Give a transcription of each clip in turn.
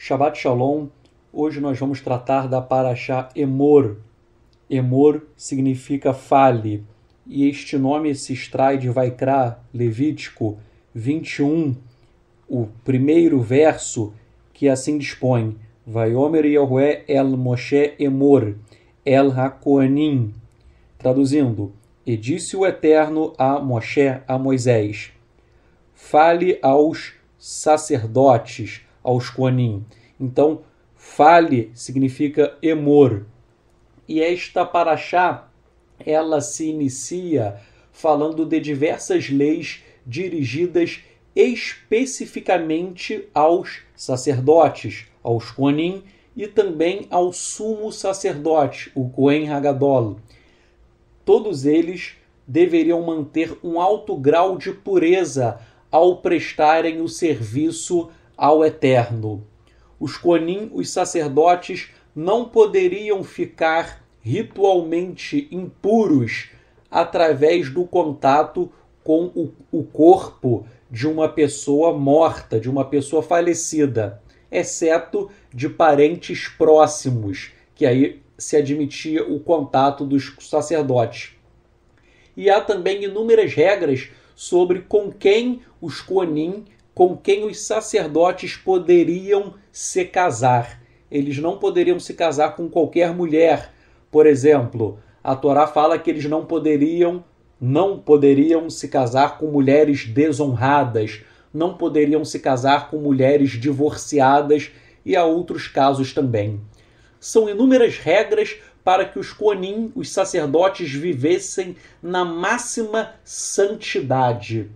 Shabbat Shalom. Hoje nós vamos tratar da Parashá Emor. Emor significa fale, e este nome se extrai de Vaikra, Levítico 21, o primeiro verso que assim dispõe: Vaiomer Yahweh el Moshe Emor, el Hakoanim. Traduzindo, e disse o Eterno a Moshe, a Moisés: Fale aos sacerdotes aos Koanim. Então, fale significa emor. E esta paraxá, ela se inicia falando de diversas leis dirigidas especificamente aos sacerdotes, aos Koanim, e também ao sumo sacerdote, o Kohen Hagadol. Todos eles deveriam manter um alto grau de pureza ao prestarem o serviço ao Eterno. Os conim, os sacerdotes, não poderiam ficar ritualmente impuros através do contato com o, o corpo de uma pessoa morta, de uma pessoa falecida, exceto de parentes próximos, que aí se admitia o contato dos sacerdotes. E há também inúmeras regras sobre com quem os Conim com quem os sacerdotes poderiam se casar. Eles não poderiam se casar com qualquer mulher. Por exemplo, a Torá fala que eles não poderiam não poderiam se casar com mulheres desonradas, não poderiam se casar com mulheres divorciadas e há outros casos também. São inúmeras regras para que os Conim, os sacerdotes, vivessem na máxima santidade.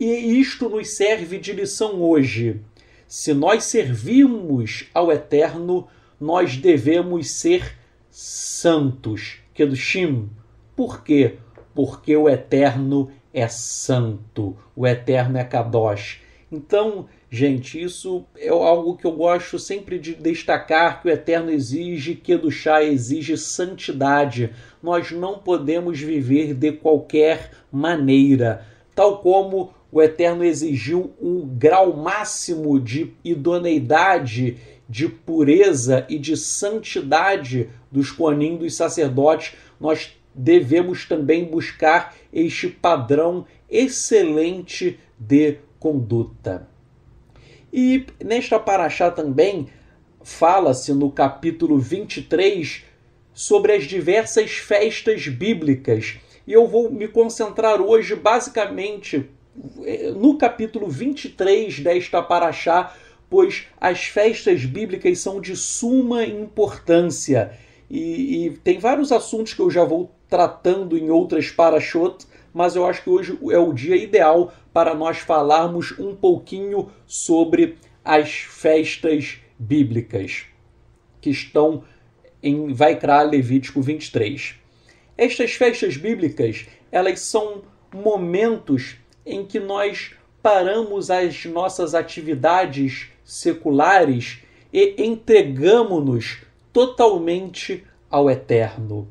E isto nos serve de lição hoje. Se nós servimos ao Eterno, nós devemos ser santos. Kedushim. Por quê? Porque o Eterno é santo, o Eterno é Kadosh. Então, gente, isso é algo que eu gosto sempre de destacar, que o Eterno exige, que do chá exige santidade. Nós não podemos viver de qualquer maneira, tal como o Eterno exigiu um grau máximo de idoneidade, de pureza e de santidade dos Koanim, dos sacerdotes. Nós devemos também buscar este padrão excelente de conduta. E nesta paraxá também fala-se no capítulo 23 sobre as diversas festas bíblicas. E eu vou me concentrar hoje basicamente é, no capítulo 23 desta Paraxá, pois as festas bíblicas são de suma importância. E, e, tem vários assuntos que eu já vou tratando em outras Parashot, mas eu acho que hoje é o dia ideal para nós falarmos um pouquinho sobre as festas bíblicas que estão em Vaikra Levítico 23. Estas festas bíblicas, elas são momentos em que nós paramos as nossas atividades seculares e entregamos-nos totalmente ao Eterno.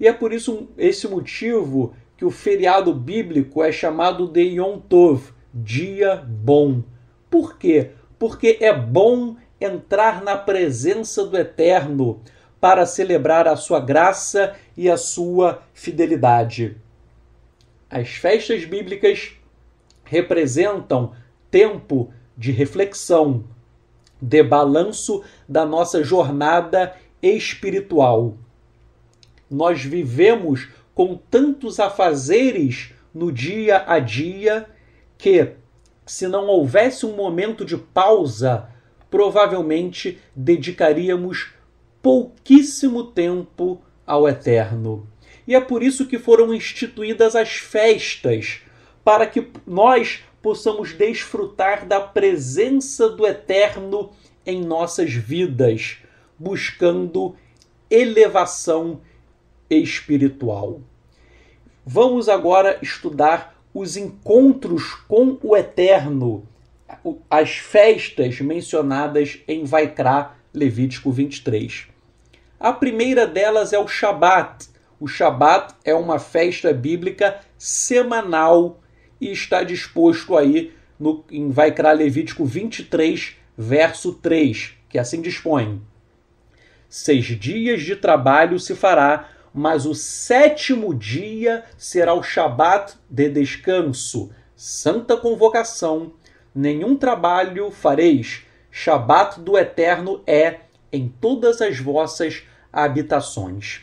E é por isso esse motivo que o feriado bíblico é chamado de Yom Tov, dia bom. Por quê? Porque é bom entrar na presença do Eterno para celebrar a sua graça e a sua fidelidade. As festas bíblicas representam tempo de reflexão, de balanço da nossa jornada espiritual. Nós vivemos com tantos afazeres no dia a dia que, se não houvesse um momento de pausa, provavelmente dedicaríamos pouquíssimo tempo ao eterno. E é por isso que foram instituídas as festas para que nós possamos desfrutar da presença do Eterno em nossas vidas, buscando elevação espiritual. Vamos agora estudar os encontros com o Eterno, as festas mencionadas em Vaikra, Levítico 23. A primeira delas é o Shabat. O Shabat é uma festa bíblica semanal e está disposto aí no, em Vaikra Levítico 23, verso 3, que assim dispõe. Seis dias de trabalho se fará, mas o sétimo dia será o Shabat de descanso, santa convocação. Nenhum trabalho fareis, Shabat do Eterno é em todas as vossas habitações.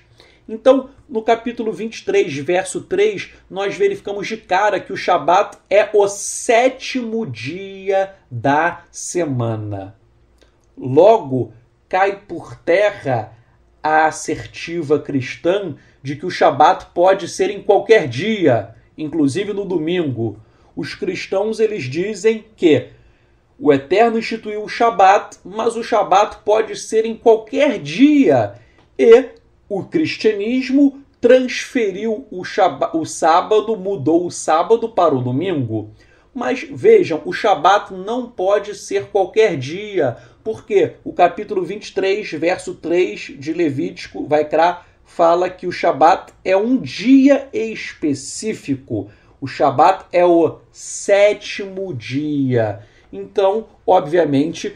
Então, no capítulo 23, verso 3, nós verificamos de cara que o Shabat é o sétimo dia da semana. Logo, cai por terra a assertiva cristã de que o Shabat pode ser em qualquer dia, inclusive no domingo. Os cristãos eles dizem que o Eterno instituiu o Shabat, mas o Shabat pode ser em qualquer dia. E o cristianismo transferiu o, o sábado, mudou o sábado para o domingo. Mas vejam, o Shabat não pode ser qualquer dia, porque o capítulo 23, verso 3 de Levítico, vai crar, fala que o Shabat é um dia específico. O Shabat é o sétimo dia. Então, obviamente,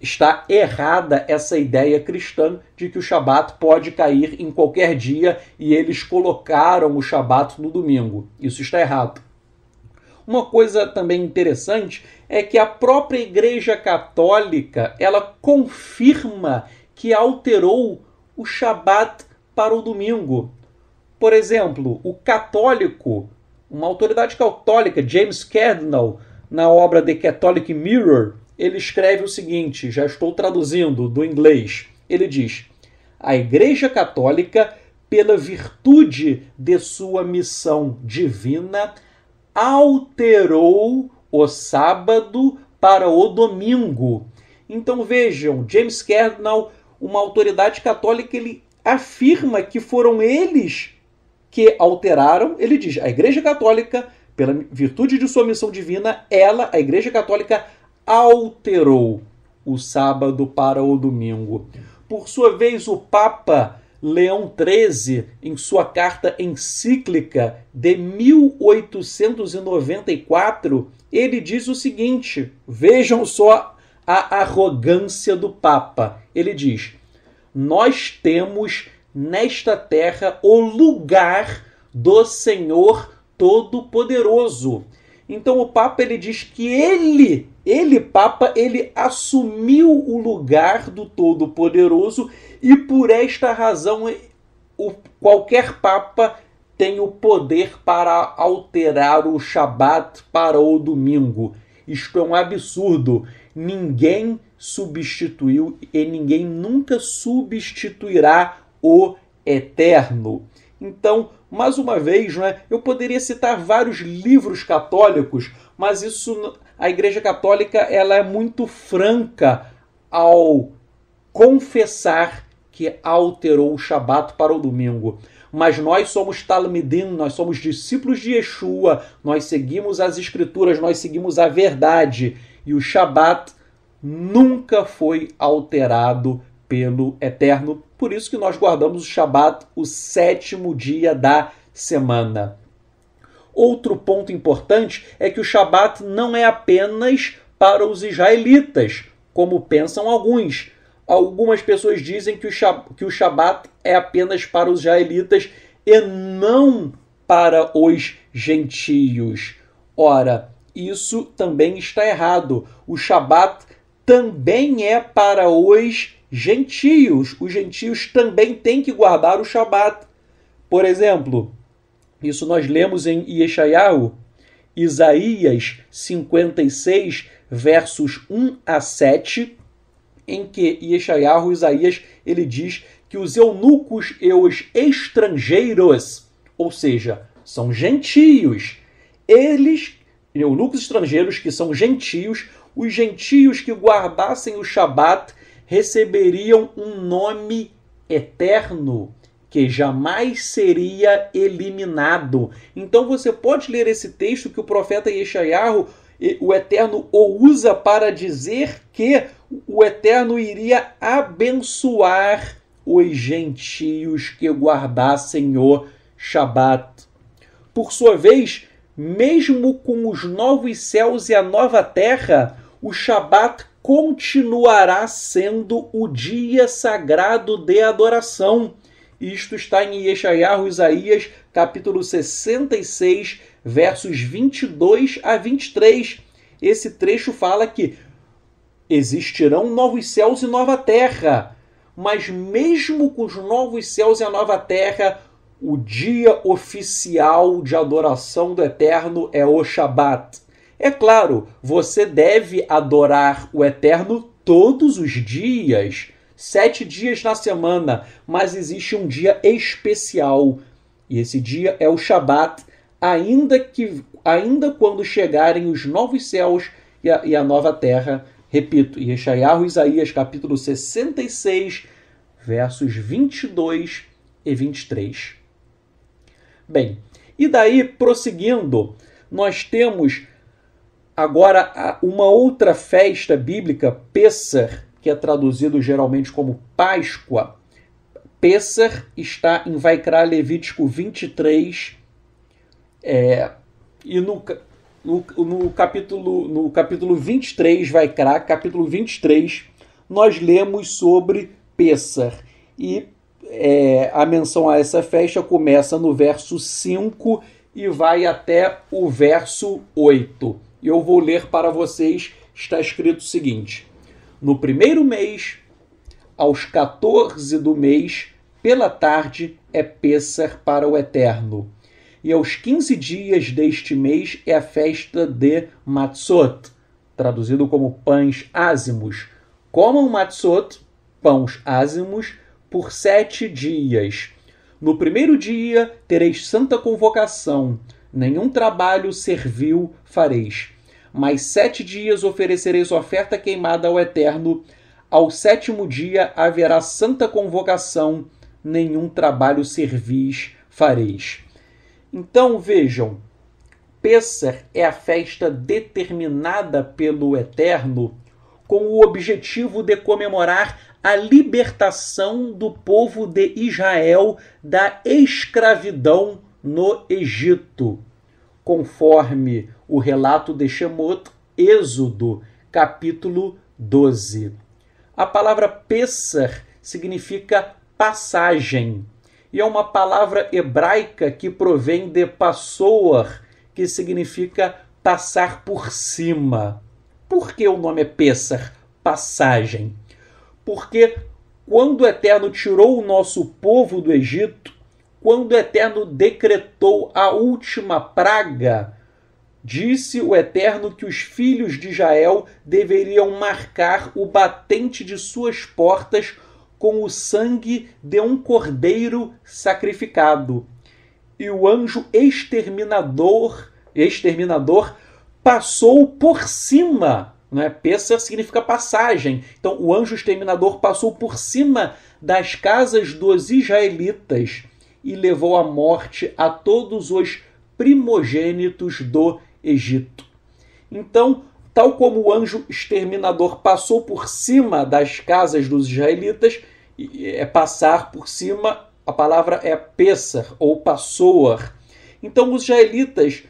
está errada essa ideia cristã de que o Shabat pode cair em qualquer dia e eles colocaram o Shabat no domingo. Isso está errado. Uma coisa também interessante é que a própria Igreja Católica ela confirma que alterou o Shabat para o domingo. Por exemplo, o católico, uma autoridade católica, James Cardinal, na obra The Catholic Mirror, ele escreve o seguinte: já estou traduzindo do inglês. Ele diz: A Igreja Católica, pela virtude de sua missão divina, alterou o sábado para o domingo. Então vejam, James Cardinal, uma autoridade católica, ele afirma que foram eles que alteraram. Ele diz: a Igreja Católica, pela virtude de sua missão divina, ela, a Igreja Católica, alterou o sábado para o domingo. Por sua vez, o Papa Leão XIII, em sua carta encíclica de 1894, ele diz o seguinte: vejam só a arrogância do Papa. Ele diz: Nós temos nesta terra o lugar do Senhor Todo-Poderoso. Então o Papa ele diz que ele, ele Papa, ele assumiu o lugar do Todo-Poderoso e por esta razão o, qualquer Papa tem o poder para alterar o Shabat para o domingo. Isto é um absurdo. Ninguém substituiu e ninguém nunca substituirá o eterno. Então, mais uma vez, é? eu poderia citar vários livros católicos, mas isso a Igreja Católica ela é muito franca ao confessar que alterou o Shabat para o domingo. Mas nós somos Talmidim, nós somos discípulos de Yeshua, nós seguimos as Escrituras, nós seguimos a verdade. E o Shabat nunca foi alterado pelo Eterno. Por isso que nós guardamos o Shabat, o sétimo dia da semana. Outro ponto importante é que o Shabat não é apenas para os israelitas, como pensam alguns. Algumas pessoas dizem que o, Shabat, é apenas para os israelitas e não para os gentios. Ora, isso também está errado. O Shabat também é para os gentios, os gentios também têm que guardar o Shabat. Por exemplo, isso nós lemos em Yeshayahu, Isaías 56, versos 1 a 7, em que Yeshayahu, Isaías, ele diz que os eunucos e os estrangeiros, ou seja, são gentios, eles, eunucos estrangeiros que são gentios, os gentios que guardassem o Shabat receberiam um nome eterno que jamais seria eliminado. Então você pode ler esse texto que o profeta Yeshayahu, o Eterno, o usa para dizer que o Eterno iria abençoar os gentios que guardassem o Shabat. Por sua vez, mesmo com os novos céus e a nova terra, o Shabat continuará sendo o dia sagrado de adoração. Isto está em Yeshayahu, Isaías, capítulo 66, versos 22 a 23. Esse trecho fala que existirão novos céus e nova terra, mas mesmo com os novos céus e a nova terra, o dia oficial de adoração do Eterno é o Shabat. É claro, você deve adorar o Eterno todos os dias, sete dias na semana, mas existe um dia especial. E esse dia é o Shabat, ainda que ainda quando chegarem os novos céus e a, e a nova terra. Repito, Yeshayahu Isaías, capítulo 66, versos 22 e 23. Bem, e daí, prosseguindo, nós temos Agora, uma outra festa bíblica, Pessar, que é traduzido geralmente como Páscoa, Pessar está em Vaikra Levítico 23, é, e no, no, no, capítulo, no capítulo 23, Vaikra, capítulo 23, nós lemos sobre Pessar. E é, a menção a essa festa começa no verso 5 e vai até o verso 8 e eu vou ler para vocês. Está escrito o seguinte: No primeiro mês, aos 14 do mês, pela tarde, é Pêssar para o Eterno. E aos 15 dias deste mês é a festa de Matzot, traduzido como pães ázimos. Comam Matzot, pães ázimos, por sete dias. No primeiro dia tereis santa convocação nenhum trabalho servil fareis. Mas sete dias oferecereis oferta queimada ao Eterno, ao sétimo dia haverá santa convocação, nenhum trabalho servis fareis. Então vejam, Pêssar é a festa determinada pelo Eterno com o objetivo de comemorar a libertação do povo de Israel da escravidão no Egito, conforme o relato de Shemot, Êxodo, capítulo 12. A palavra pesar significa passagem e é uma palavra hebraica que provém de Passoar, que significa passar por cima. Por que o nome é Pessar? Passagem. Porque quando o Eterno tirou o nosso povo do Egito, quando o Eterno decretou a última praga, disse o Eterno que os filhos de Israel deveriam marcar o batente de suas portas com o sangue de um cordeiro sacrificado. E o anjo exterminador, exterminador passou por cima né? Pessa significa passagem. Então, o anjo exterminador passou por cima das casas dos israelitas e levou à morte a todos os primogênitos do Egito. Então, tal como o anjo exterminador passou por cima das casas dos israelitas, é passar por cima, a palavra é pesar ou passoar. Então, os israelitas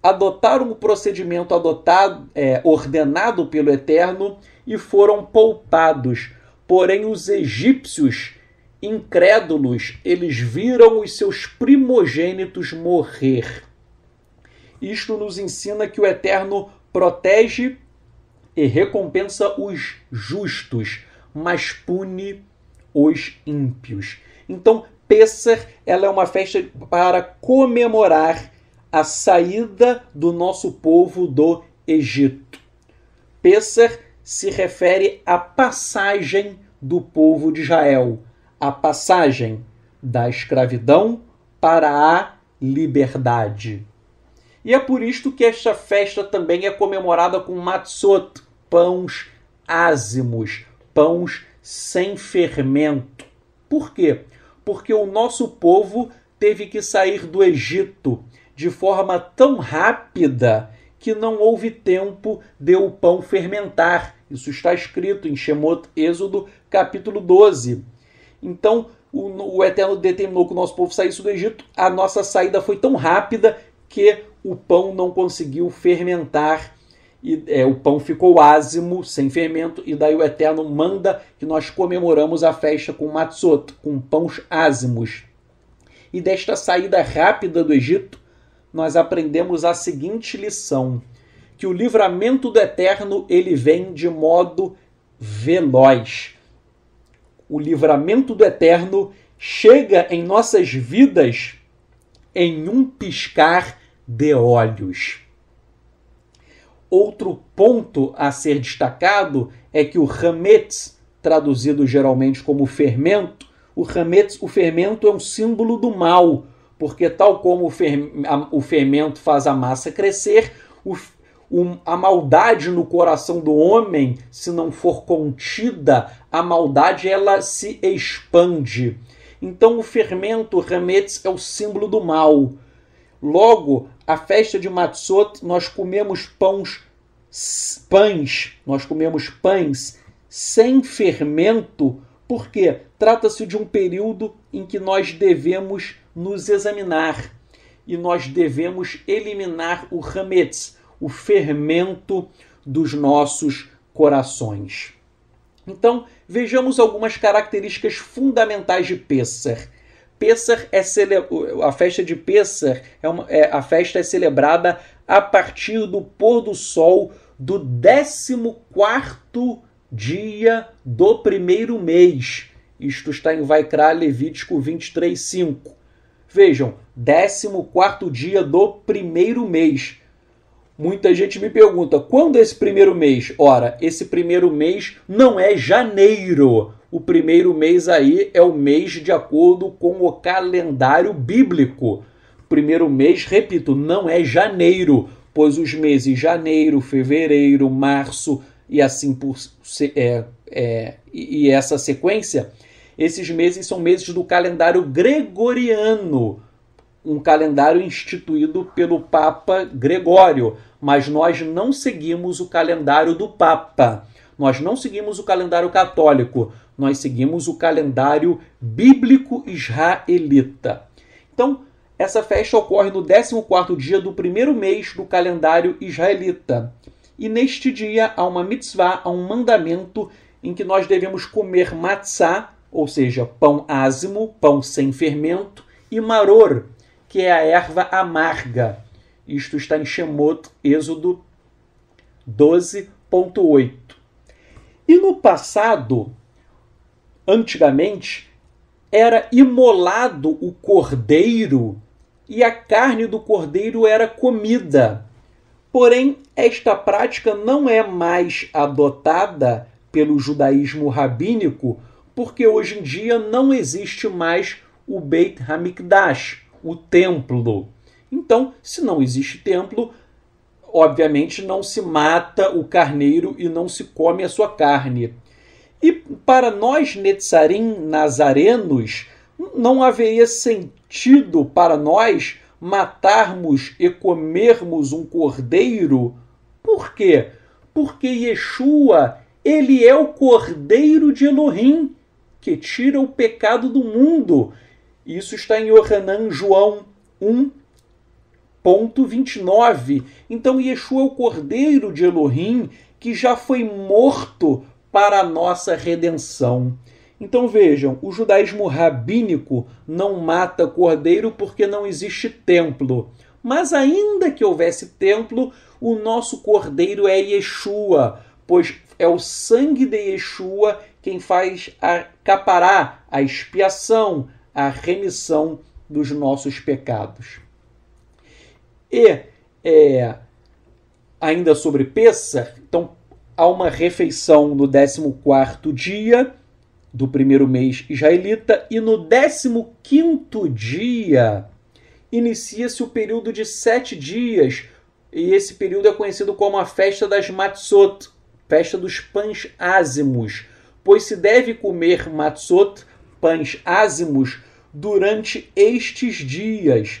adotaram o procedimento adotado, é, ordenado pelo Eterno e foram poupados. Porém, os egípcios incrédulos, eles viram os seus primogênitos morrer. Isto nos ensina que o Eterno protege e recompensa os justos, mas pune os ímpios. Então, Pêssar ela é uma festa para comemorar a saída do nosso povo do Egito. Pêssar se refere à passagem do povo de Israel a passagem da escravidão para a liberdade. E é por isto que esta festa também é comemorada com matzot, pães ázimos, pães sem fermento. Por quê? Porque o nosso povo teve que sair do Egito de forma tão rápida que não houve tempo de o pão fermentar. Isso está escrito em Shemot Êxodo, capítulo 12. Então o, o Eterno determinou que o nosso povo saísse do Egito. A nossa saída foi tão rápida que o pão não conseguiu fermentar. E, é, o pão ficou ázimo, sem fermento, e daí o Eterno manda que nós comemoramos a festa com matzot, com pãos ázimos. E desta saída rápida do Egito, nós aprendemos a seguinte lição, que o livramento do Eterno ele vem de modo veloz o livramento do eterno chega em nossas vidas em um piscar de olhos. Outro ponto a ser destacado é que o Hametz, traduzido geralmente como fermento, o Hametz, o fermento é um símbolo do mal, porque tal como o fermento faz a massa crescer, o um, a maldade no coração do homem, se não for contida, a maldade ela se expande. Então o fermento, Hametz, é o símbolo do mal. Logo, a festa de Matzot, nós comemos pães, pães, nós comemos pães sem fermento, porque trata-se de um período em que nós devemos nos examinar e nós devemos eliminar o Hametz, o fermento dos nossos corações. Então, vejamos algumas características fundamentais de Pêssar. Pêssar é cele... a festa de Pêssar é, uma... é a festa é celebrada a partir do pôr do sol do 14º dia do primeiro mês. Isto está em Vaikra, Levítico 23:5. Vejam, 14º dia do primeiro mês. Muita gente me pergunta quando é esse primeiro mês? Ora, esse primeiro mês não é janeiro. O primeiro mês aí é o mês de acordo com o calendário bíblico. Primeiro mês, repito, não é janeiro, pois os meses janeiro, fevereiro, março e assim por é, é, e essa sequência, esses meses são meses do calendário gregoriano um calendário instituído pelo Papa Gregório, mas nós não seguimos o calendário do Papa. Nós não seguimos o calendário católico, nós seguimos o calendário bíblico israelita. Então, essa festa ocorre no 14º dia do primeiro mês do calendário israelita. E neste dia há uma mitzvah, há um mandamento em que nós devemos comer matzá, ou seja, pão ázimo, pão sem fermento, e maror, que é a erva amarga. Isto está em Shemot, Êxodo 12.8. E no passado, antigamente, era imolado o cordeiro e a carne do cordeiro era comida. Porém, esta prática não é mais adotada pelo judaísmo rabínico, porque hoje em dia não existe mais o Beit Hamikdash, o templo. Então, se não existe templo, obviamente não se mata o carneiro e não se come a sua carne. E para nós netzarim nazarenos, não haveria sentido para nós matarmos e comermos um cordeiro. Por quê? Porque Yeshua, ele é o cordeiro de Elohim, que tira o pecado do mundo. Isso está em Yohanan João 1, ponto 29. Então Yeshua é o Cordeiro de Elohim que já foi morto para a nossa redenção. Então vejam, o judaísmo rabínico não mata cordeiro porque não existe templo. Mas ainda que houvesse templo, o nosso cordeiro é Yeshua, pois é o sangue de Yeshua quem faz acaparar a expiação, a remissão dos nossos pecados. E é, ainda sobre Pêssar, então há uma refeição no 14 dia do primeiro mês israelita e no 15 dia inicia-se o período de sete dias e esse período é conhecido como a festa das matzot, festa dos pães ázimos, pois se deve comer matzot, pães ázimos, durante estes dias.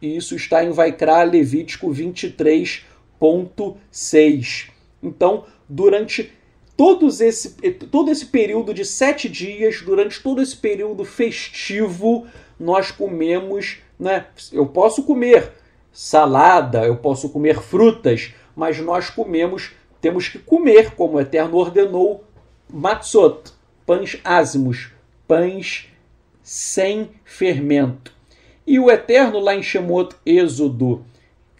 E isso está em Vaikra, Levítico 23.6. Então, durante todos esse, todo esse período de sete dias, durante todo esse período festivo, nós comemos, né? Eu posso comer salada, eu posso comer frutas, mas nós comemos, temos que comer, como o Eterno ordenou, matzot, pães ázimos, pães sem fermento. E o Eterno, lá em Shemot, Êxodo,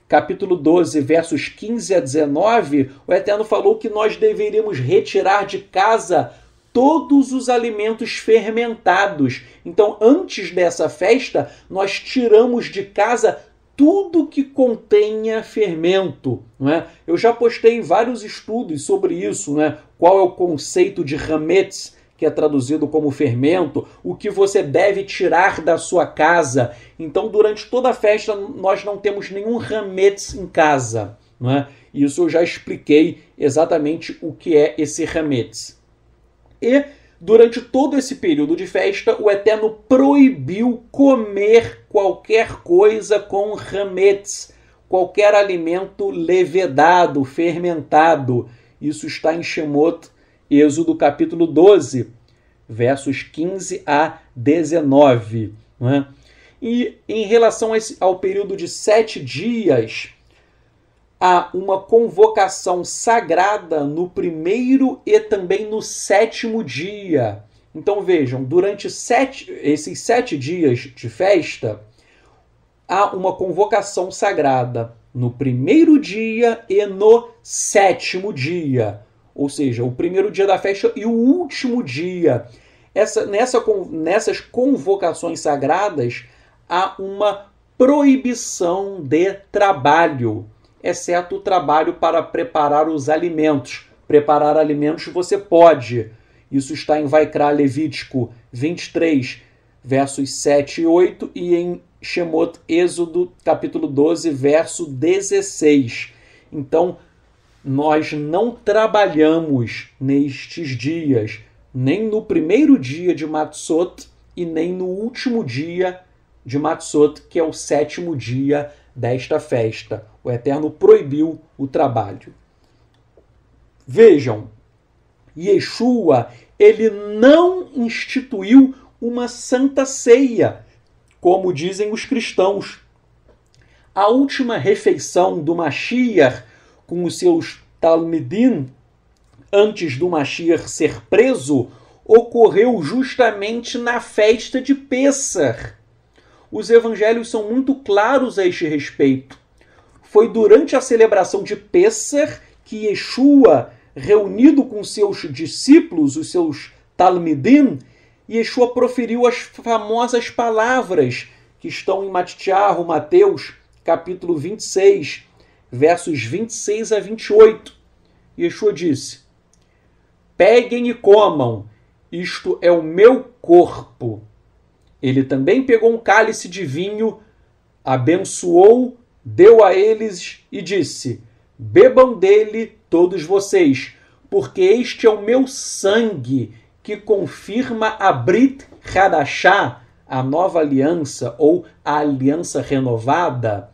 capítulo 12, versos 15 a 19, o Eterno falou que nós deveríamos retirar de casa todos os alimentos fermentados. Então, antes dessa festa, nós tiramos de casa tudo que contenha fermento. Não é? Eu já postei vários estudos sobre isso, né? qual é o conceito de hametz, que é traduzido como fermento, o que você deve tirar da sua casa. Então, durante toda a festa, nós não temos nenhum hametz em casa. né? Isso eu já expliquei exatamente o que é esse hametz. E Durante todo esse período de festa, o Eterno proibiu comer qualquer coisa com hametz, qualquer alimento levedado, fermentado. Isso está em Shemot Êxodo capítulo 12, versos 15 a 19. Né? E em relação esse, ao período de sete dias, há uma convocação sagrada no primeiro e também no sétimo dia. Então vejam, durante sete, esses sete dias de festa, há uma convocação sagrada no primeiro dia e no sétimo dia ou seja, o primeiro dia da festa e o último dia. Essa, nessa, nessas convocações sagradas há uma proibição de trabalho, exceto o trabalho para preparar os alimentos. Preparar alimentos você pode. Isso está em Vaikra Levítico 23, versos 7 e 8 e em Shemot Êxodo, capítulo 12, verso 16. Então, nós não trabalhamos nestes dias, nem no primeiro dia de Matsot e nem no último dia de Matsot, que é o sétimo dia desta festa. O Eterno proibiu o trabalho. Vejam, Yeshua, ele não instituiu uma santa ceia, como dizem os cristãos. A última refeição do Mashiach com os seus Talmidim antes do Mashiach ser preso ocorreu justamente na festa de Pêssar. Os evangelhos são muito claros a este respeito. Foi durante a celebração de Pêssar que Yeshua, reunido com seus discípulos, os seus Talmidim, Yeshua proferiu as famosas palavras que estão em Matiarro, Mateus, capítulo 26, versos 26 a 28. Yeshua disse: Peguem e comam, isto é o meu corpo. Ele também pegou um cálice de vinho, abençoou, deu a eles e disse: Bebam dele todos vocês, porque este é o meu sangue que confirma a Brit Hadashah, a nova aliança ou a aliança renovada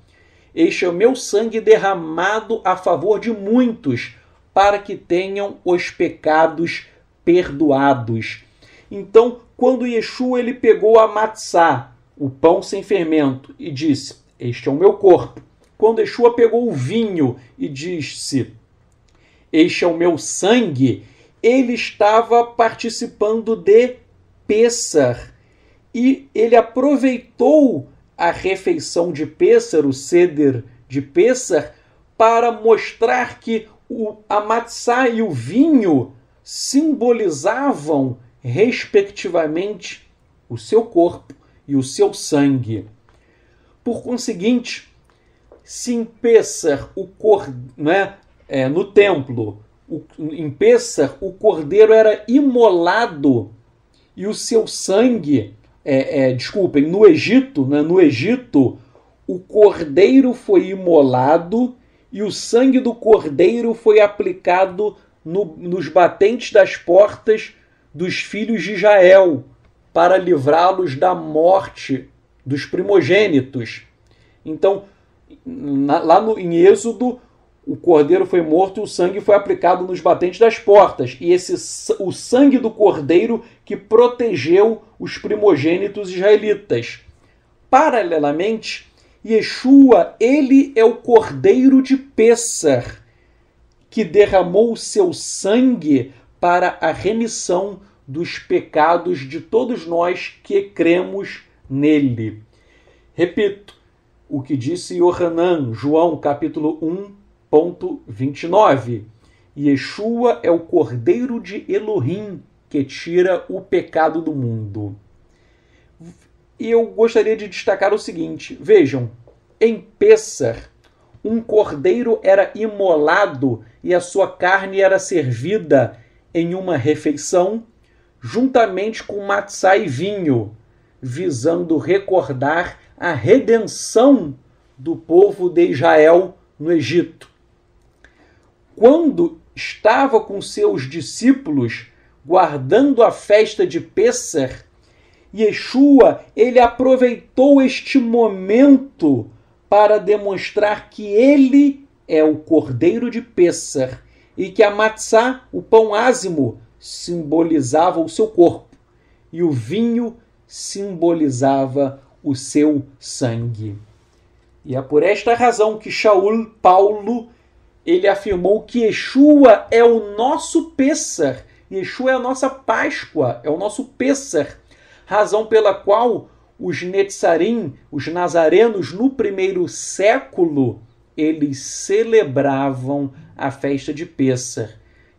este é o meu sangue derramado a favor de muitos, para que tenham os pecados perdoados. Então, quando Yeshua ele pegou a matzá, o pão sem fermento, e disse: Este é o meu corpo. Quando Yeshua pegou o vinho e disse: Este é o meu sangue, ele estava participando de Pessar. E ele aproveitou a refeição de Pêssaro, ceder de Pêssar, para mostrar que o, a matzá e o vinho simbolizavam, respectivamente, o seu corpo e o seu sangue. Por conseguinte, se em Pêssar, o cor, né, é, no templo, o, em Pêssar, o cordeiro era imolado e o seu sangue é, é, desculpem, no Egito, né, no Egito, o cordeiro foi imolado e o sangue do cordeiro foi aplicado no, nos batentes das portas dos filhos de Israel, para livrá-los da morte dos primogênitos. Então, na, lá no, em Êxodo, o cordeiro foi morto e o sangue foi aplicado nos batentes das portas, e esse o sangue do cordeiro que protegeu os primogênitos israelitas. Paralelamente, Yeshua, ele é o cordeiro de Pêssar, que derramou o seu sangue para a remissão dos pecados de todos nós que cremos nele. Repito, o que disse Yohanan, João capítulo 1, Ponto 29. Yeshua é o cordeiro de Elohim que tira o pecado do mundo. E eu gostaria de destacar o seguinte: vejam, em Pêssar, um cordeiro era imolado e a sua carne era servida em uma refeição, juntamente com matzá e vinho, visando recordar a redenção do povo de Israel no Egito quando estava com seus discípulos guardando a festa de Pêssar, Yeshua ele aproveitou este momento para demonstrar que ele é o cordeiro de Pêssar e que a matzá, o pão ázimo, simbolizava o seu corpo e o vinho simbolizava o seu sangue. E é por esta razão que Shaul Paulo ele afirmou que Yeshua é o nosso Pêssar, Yeshua é a nossa Páscoa, é o nosso Pêssar, razão pela qual os Netzarim, os nazarenos, no primeiro século, eles celebravam a festa de Pêssar.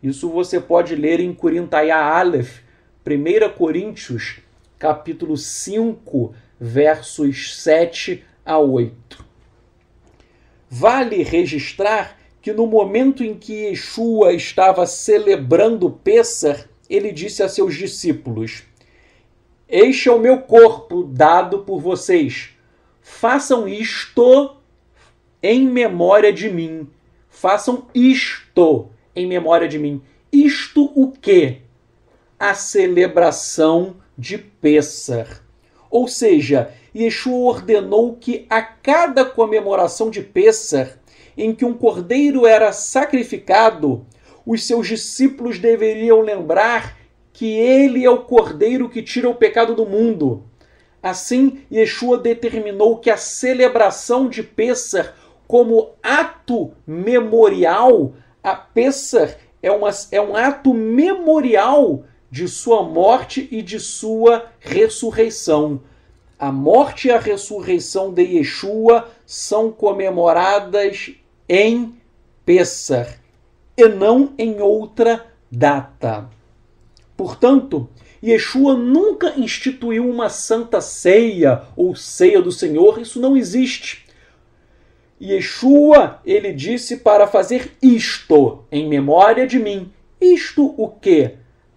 Isso você pode ler em Corintaiá Aleph, 1 Coríntios, capítulo 5, versos 7 a 8. Vale registrar que no momento em que Yeshua estava celebrando Pêssar, ele disse a seus discípulos: Este é o meu corpo dado por vocês. Façam isto em memória de mim. Façam isto em memória de mim. Isto o quê? A celebração de Pêssar. Ou seja, Yeshua ordenou que a cada comemoração de Pêssar em que um cordeiro era sacrificado, os seus discípulos deveriam lembrar que ele é o cordeiro que tira o pecado do mundo. Assim, Yeshua determinou que a celebração de Pêssar como ato memorial, a Pêssar é, uma, é um ato memorial de sua morte e de sua ressurreição. A morte e a ressurreição de Yeshua são comemoradas em Pessar e não em outra data. Portanto, Yeshua nunca instituiu uma santa ceia ou ceia do Senhor, isso não existe. Yeshua, ele disse para fazer isto em memória de mim. Isto o que?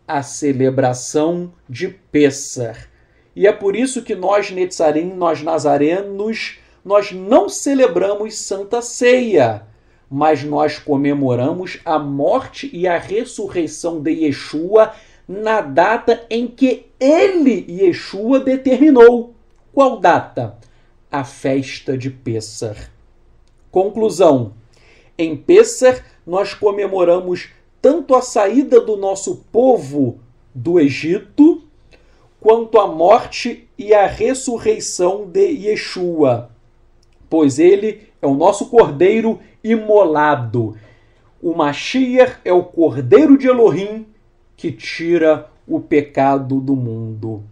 A celebração de Pessar. E é por isso que nós, Netzarim, nós nazarenos, nós não celebramos Santa Ceia, mas nós comemoramos a morte e a ressurreição de Yeshua na data em que ele, Yeshua, determinou. Qual data? A festa de Pêssar. Conclusão: em Pêssar, nós comemoramos tanto a saída do nosso povo do Egito, quanto a morte e a ressurreição de Yeshua pois ele é o nosso cordeiro imolado. O Mashiach é o cordeiro de Elohim que tira o pecado do mundo.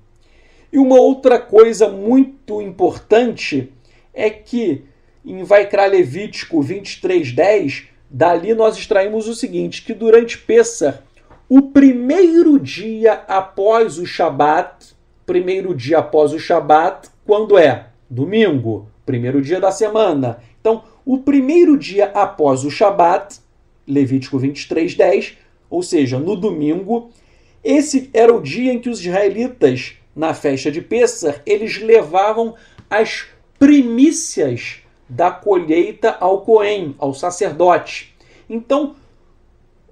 E uma outra coisa muito importante é que em Vaikra Levítico 23:10, dali nós extraímos o seguinte, que durante Pessah, o primeiro dia após o Shabat, primeiro dia após o Shabat, quando é? Domingo, primeiro dia da semana. Então, o primeiro dia após o Shabat, Levítico 23, 10, ou seja, no domingo, esse era o dia em que os israelitas, na festa de Pêssar, eles levavam as primícias da colheita ao Cohen, ao sacerdote. Então,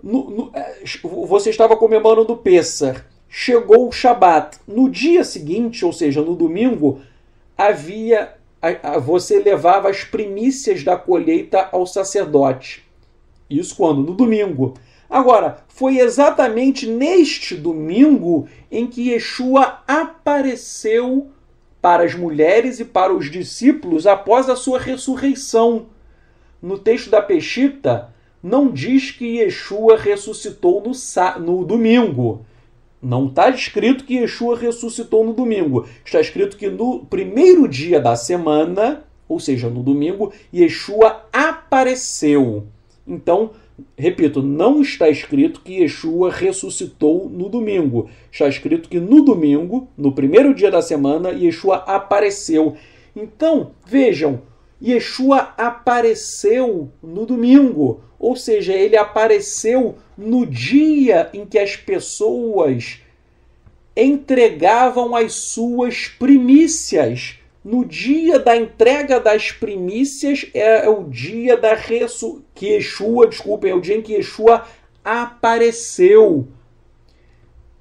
no, no, eh, você estava comemorando o Pessah, chegou o Shabat. No dia seguinte, ou seja, no domingo, havia você levava as primícias da colheita ao sacerdote. Isso quando? No domingo. Agora, foi exatamente neste domingo em que Yeshua apareceu para as mulheres e para os discípulos após a sua ressurreição. No texto da Peshita, não diz que Yeshua ressuscitou no, no domingo não está escrito que Yeshua ressuscitou no domingo. Está escrito que no primeiro dia da semana, ou seja, no domingo, Yeshua apareceu. Então, repito, não está escrito que Yeshua ressuscitou no domingo. Está escrito que no domingo, no primeiro dia da semana, Yeshua apareceu. Então, vejam, Yeshua apareceu no domingo. Ou seja, ele apareceu no dia em que as pessoas entregavam as suas primícias. No dia da entrega das primícias é, o dia da ressu... que Yeshua, desculpem, é o dia em que Yeshua apareceu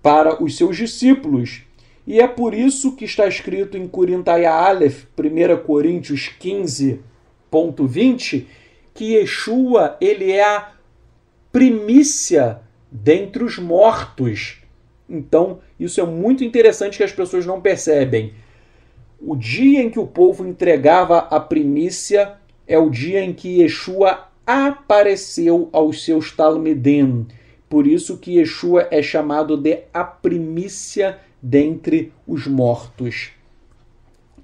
para os seus discípulos. E é por isso que está escrito em Corintaia Aleph, 1 Coríntios 15, ponto 20, que Yeshua ele é a primícia dentre os mortos. Então, isso é muito interessante que as pessoas não percebem. O dia em que o povo entregava a primícia é o dia em que Yeshua apareceu aos seus Talmidim. Por isso que Yeshua é chamado de a primícia dentre os mortos.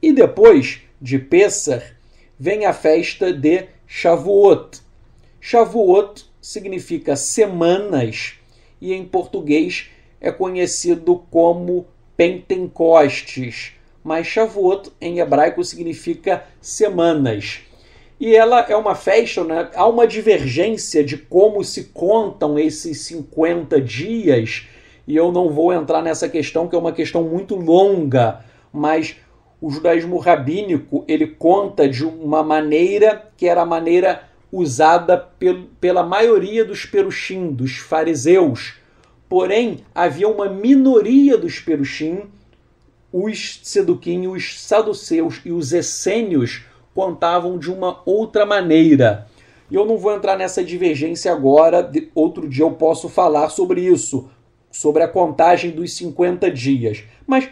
E depois de Pêssar, vem a festa de Shavuot. Shavuot significa semanas e em português é conhecido como Pentecostes, mas Shavuot em hebraico significa semanas. E ela é uma festa, né? há uma divergência de como se contam esses 50 dias, e eu não vou entrar nessa questão, que é uma questão muito longa, mas o judaísmo rabínico ele conta de uma maneira que era a maneira usada pel, pela maioria dos peruxim, dos fariseus. Porém, havia uma minoria dos peruxim, os seduquim, os saduceus e os essênios contavam de uma outra maneira. E eu não vou entrar nessa divergência agora, outro dia eu posso falar sobre isso, sobre a contagem dos 50 dias. Mas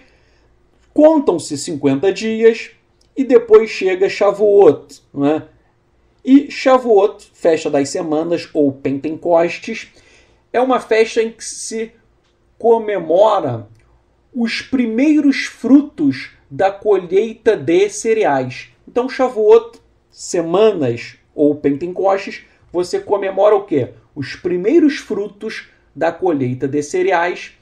Contam-se 50 dias e depois chega Shavuot, né? E Shavuot, festa das semanas ou Pentecostes, é uma festa em que se comemora os primeiros frutos da colheita de cereais. Então, Shavuot, semanas ou Pentecostes, você comemora o quê? Os primeiros frutos da colheita de cereais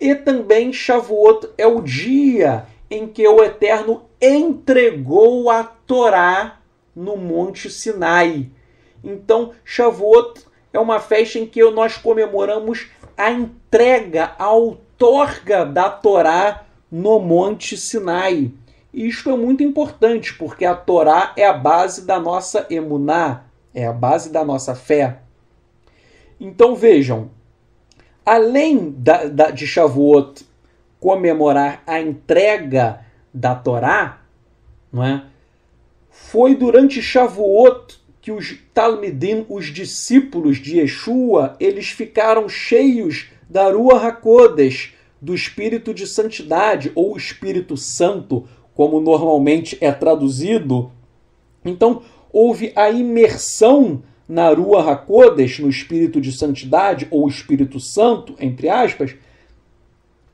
e também Shavuot é o dia em que o Eterno entregou a Torá no Monte Sinai. Então, Shavuot é uma festa em que nós comemoramos a entrega, a outorga da Torá no Monte Sinai. E isto é muito importante, porque a Torá é a base da nossa emuná, é a base da nossa fé. Então vejam, além da, da, de Shavuot comemorar a entrega da Torá, não é? foi durante Shavuot que os Talmidim, os discípulos de Yeshua, eles ficaram cheios da Rua Hakodes do Espírito de Santidade, ou Espírito Santo, como normalmente é traduzido. Então, houve a imersão na Rua Hakodesh, no Espírito de Santidade, ou Espírito Santo, entre aspas,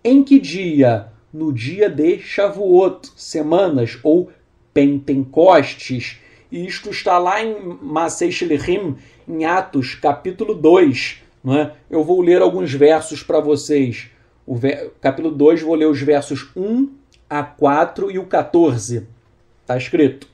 em que dia? No dia de Shavuot, semanas, ou Pentecostes. E isto está lá em Maseish Shelechim, em Atos, capítulo 2. Não é? Eu vou ler alguns versos para vocês. O ver... capítulo 2, vou ler os versos 1 a 4 e o 14. Está escrito.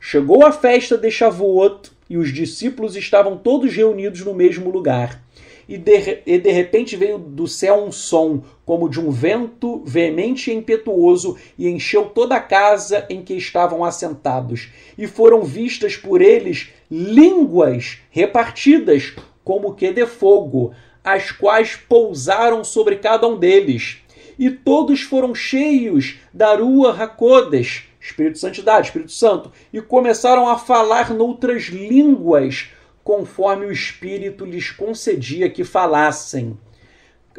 Chegou a festa de Shavuot, e os discípulos estavam todos reunidos no mesmo lugar. E de, e de repente veio do céu um som, como de um vento veemente e impetuoso, e encheu toda a casa em que estavam assentados. E foram vistas por eles línguas repartidas, como que de fogo, as quais pousaram sobre cada um deles. E todos foram cheios da rua Hakodes Espírito Santidade, Espírito Santo, e começaram a falar noutras línguas, conforme o Espírito lhes concedia que falassem.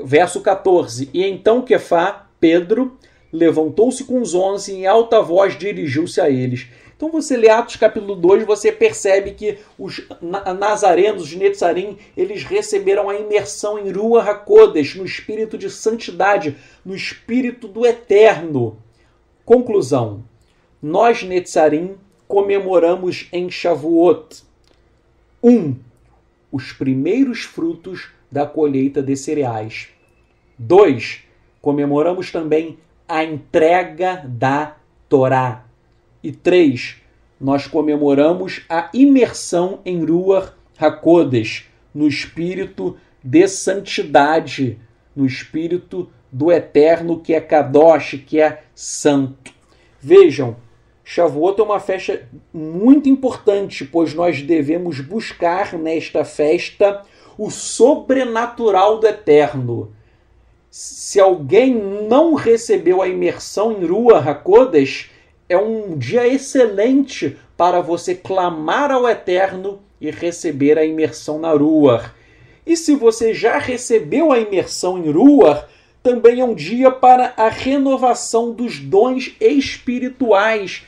Verso 14: E então Kefá, Pedro, levantou-se com os onze e em alta voz dirigiu-se a eles. Então você lê Atos capítulo 2, você percebe que os nazarenos, os netzarim, eles receberam a imersão em Rua Hakodes, no espírito de santidade, no espírito do eterno. Conclusão nós Netzarim comemoramos em Shavuot 1. Um, os primeiros frutos da colheita de cereais. 2. Comemoramos também a entrega da Torá. E 3. Nós comemoramos a imersão em Ruach HaKodesh, no espírito de santidade, no espírito do eterno que é Kadosh, que é santo. Vejam, Shavuot é uma festa muito importante, pois nós devemos buscar nesta festa o sobrenatural do eterno. Se alguém não recebeu a imersão em Rua Hakodesh, é um dia excelente para você clamar ao eterno e receber a imersão na Rua. E se você já recebeu a imersão em Rua, também é um dia para a renovação dos dons espirituais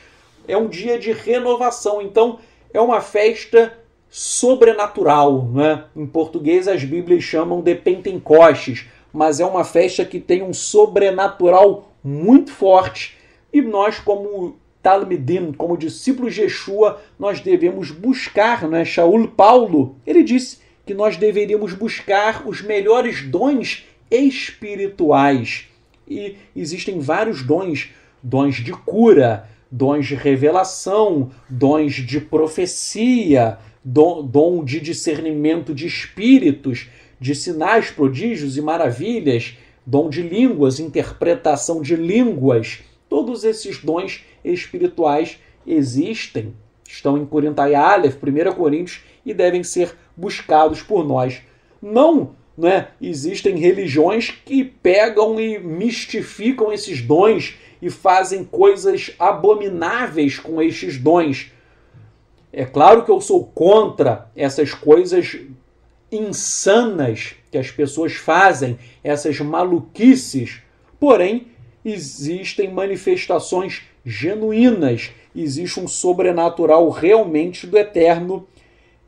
é um dia de renovação. Então, é uma festa sobrenatural. Né? Em português, as Bíblias chamam de Pentecostes, mas é uma festa que tem um sobrenatural muito forte. E nós, como Talmidim, como discípulos de Yeshua, nós devemos buscar, né? Shaul Paulo, ele disse que nós deveríamos buscar os melhores dons espirituais. E existem vários dons, dons de cura, dons de revelação, dons de profecia, dom, dom de discernimento de espíritos, de sinais, prodígios e maravilhas, dom de línguas, interpretação de línguas. Todos esses dons espirituais existem, estão em Corintai Aleph, 1 Coríntios, e devem ser buscados por nós. Não né? existem religiões que pegam e mistificam esses dons e fazem coisas abomináveis com estes dons. É claro que eu sou contra essas coisas insanas que as pessoas fazem, essas maluquices. Porém, existem manifestações genuínas, existe um sobrenatural realmente do eterno,